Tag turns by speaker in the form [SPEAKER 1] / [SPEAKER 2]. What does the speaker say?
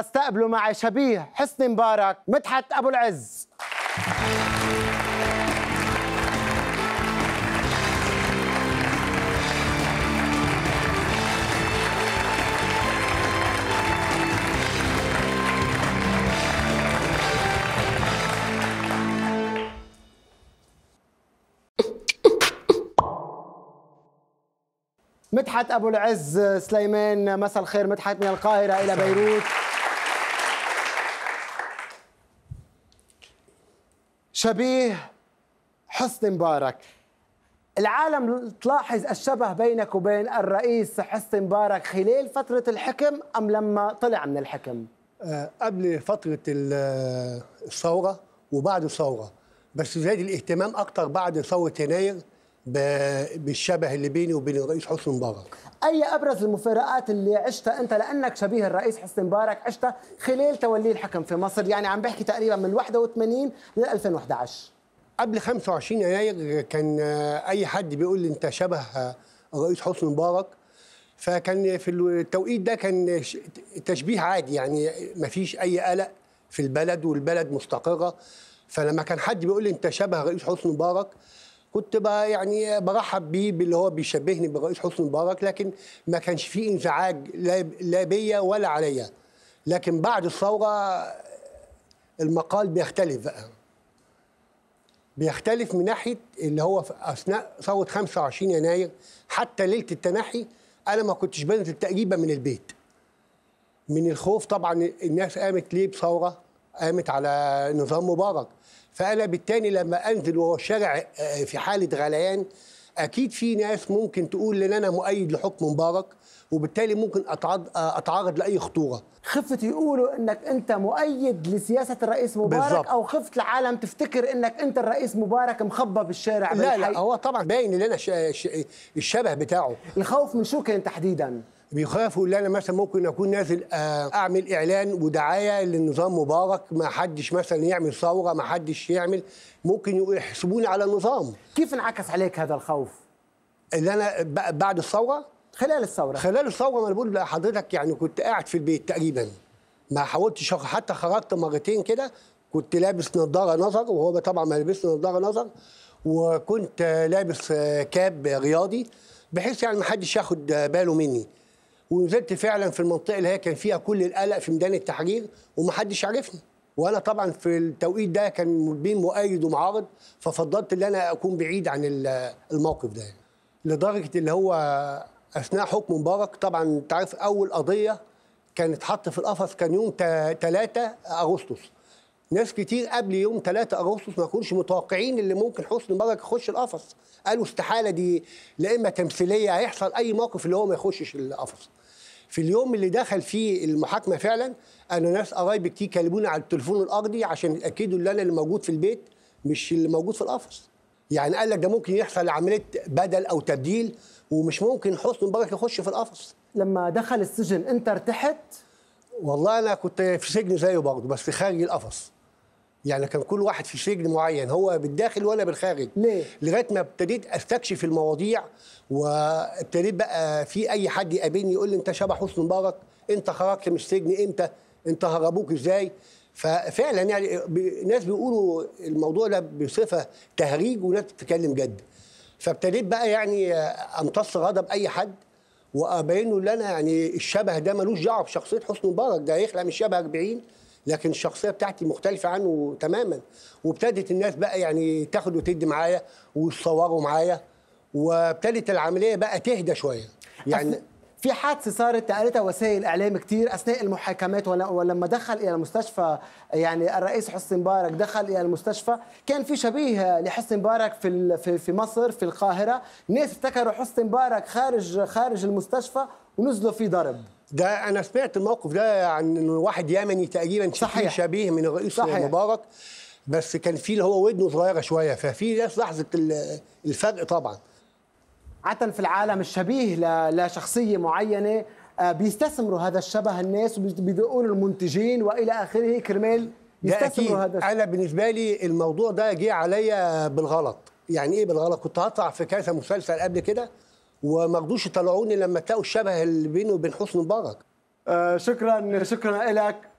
[SPEAKER 1] استقبلوا معي شبيه حسني مبارك مدحت ابو العز مدحت ابو العز سليمان مساء الخير مدحت من القاهره الى بيروت شبيه حسني مبارك العالم تلاحظ الشبه بينك وبين الرئيس حسني مبارك خلال فترة الحكم أم لما طلع من الحكم؟
[SPEAKER 2] آه، قبل فترة آه، الثورة وبعد الثورة بس زاد الاهتمام أكثر بعد ثورة يناير بالشبه اللي بيني وبين الرئيس حسني مبارك اي ابرز المفارقات اللي عشتها انت لانك شبيه الرئيس حسني مبارك عشتها خلال توليه الحكم في مصر يعني عم بحكي تقريبا من 81 لل 2011 قبل 25 يناير كان آه، اي حد بيقول لي انت شبه آه، الرئيس حسني مبارك فكان في التوقيت ده كان تشبيه عادي يعني ما فيش اي قلق في البلد والبلد مستقره فلما كان حد بيقول لي انت شبه الرئيس حسني مبارك كنت بقى يعني برحب بيه باللي هو بيشبهني بالرئيس حسني مبارك لكن ما كانش فيه انزعاج لا بيا ولا عليا لكن بعد الثوره المقال بيختلف بقى بيختلف من ناحيه اللي هو في اثناء ثوره 25 يناير حتى ليله التنحي انا ما كنتش بنزل تقريبا من البيت من الخوف طبعا الناس قامت ليه بثوره قامت على نظام مبارك فانا بالتالي لما انزل وهو الشارع آه، في حاله غليان اكيد في ناس ممكن تقول ان انا مؤيد لحكم مبارك وبالتالي ممكن أتعرض, آه، اتعرض لاي خطوره خفت يقولوا انك انت مؤيد لسياسه الرئيس مبارك بالزبط. او خفت العالم تفتكر انك انت
[SPEAKER 1] الرئيس مبارك مخبى بالشارع لا بالحي. لا هو
[SPEAKER 2] طبعا باين ان انا الشبه بتاعه الخوف من شو كان تحديدا بيخافوا ان انا مثلا ممكن اكون نازل آه، اعمل اعلان ودعايه للنظام مبارك ما حدش مثلا يعمل ثوره ما حدش يعمل ممكن يحسبوني على النظام كيف انعكس عليك هذا الخوف اللي انا بعد الثوره خلال الثوره خلال الثوره ما انا بقول لحضرتك يعني كنت قاعد في البيت تقريبا ما حاولتش حتى خرجت مرتين كده كنت لابس نظاره نظر وهو طبعا ما لبسش نظاره نظر وكنت لابس آه، كاب رياضي بحيث يعني ما حدش ياخد آه، باله مني ونزلت فعلا في المنطقه اللي هي كان فيها كل القلق في ميدان التحرير ومحدش عرفني وانا طبعا في التوقيت ده كان بين مؤيد ومعارض ففضلت ان انا اكون بعيد عن الموقف ده يعني. لدرجه اللي هو اثناء حكم مبارك طبعا انت عارف اول قضيه كانت حط في القفص كان يوم 3 اغسطس ناس كتير قبل يوم 3 اغسطس ما كانوش متوقعين اللي ممكن حسني مبارك يخش القفص قالوا استحاله دي لا اما تمثيليه هيحصل اي موقف اللي هو ما يخشش القفص في اليوم اللي دخل فيه المحاكمه فعلا انا ناس قرايبي كتير كلموني على التليفون الارضي عشان يتاكدوا ان انا اللي موجود في البيت مش اللي موجود في القفص يعني قال لك ده ممكن يحصل عمليه بدل او تبديل ومش ممكن حسن مبارك يخش في القفص لما دخل السجن انت ارتحت والله انا كنت في سجن زيه برضه بس خارج القفص يعني كان كل واحد في سجن معين هو بالداخل وانا بالخارج لغايه ما ابتديت استكشف المواضيع وابتديت بقى في اي حد يقابلني يقول لي انت شبه حسن مبارك انت خرجت من السجن امتى انت هربوك ازاي ففعلا يعني ناس بيقولوا الموضوع ده بصفه تهريج وناس بتتكلم جد فابتديت بقى يعني امتص غضب اي حد وابينه لنا انا يعني الشبه ده ملوش دعوه بشخصيه حسن مبارك ده هيخلق من الشبه 40 لكن الشخصيه بتاعتي مختلفه عنه تماما وابتدت الناس بقى يعني تاخد وتدي معايا ويتصوروا معايا وابتدت العمليه بقى تهدى شويه يعني في حادثه صارت نقلتها وسائل اعلام كتير اثناء المحاكمات ولما
[SPEAKER 1] دخل الى المستشفى يعني الرئيس حسني مبارك دخل الى المستشفى كان في شبيه لحسني مبارك في في مصر في القاهره ناس افتكروا حسني مبارك خارج
[SPEAKER 2] خارج المستشفى ونزلوا فيه ضرب ده انا سمعت الموقف ده عن واحد يمني تقريبا صحيح شبيه من الرئيس صحيح. مبارك بس كان في اللي هو ودنه صغيره شويه ففي ناس لاحظت الفرق طبعا عاده في العالم الشبيه
[SPEAKER 1] لشخصيه معينه آه، بيستثمروا هذا الشبه الناس وبيدقوا المنتجين
[SPEAKER 2] والى اخره كرمال يستثمروا هذا الشبه. انا بالنسبه لي الموضوع ده جه عليا بالغلط يعني ايه بالغلط كنت هطلع في كذا مسلسل قبل كده وما رضوش يطلعوني لما تلاقوا الشبه اللي بيني وبين حسني مبارك آه شكرا شكرا لك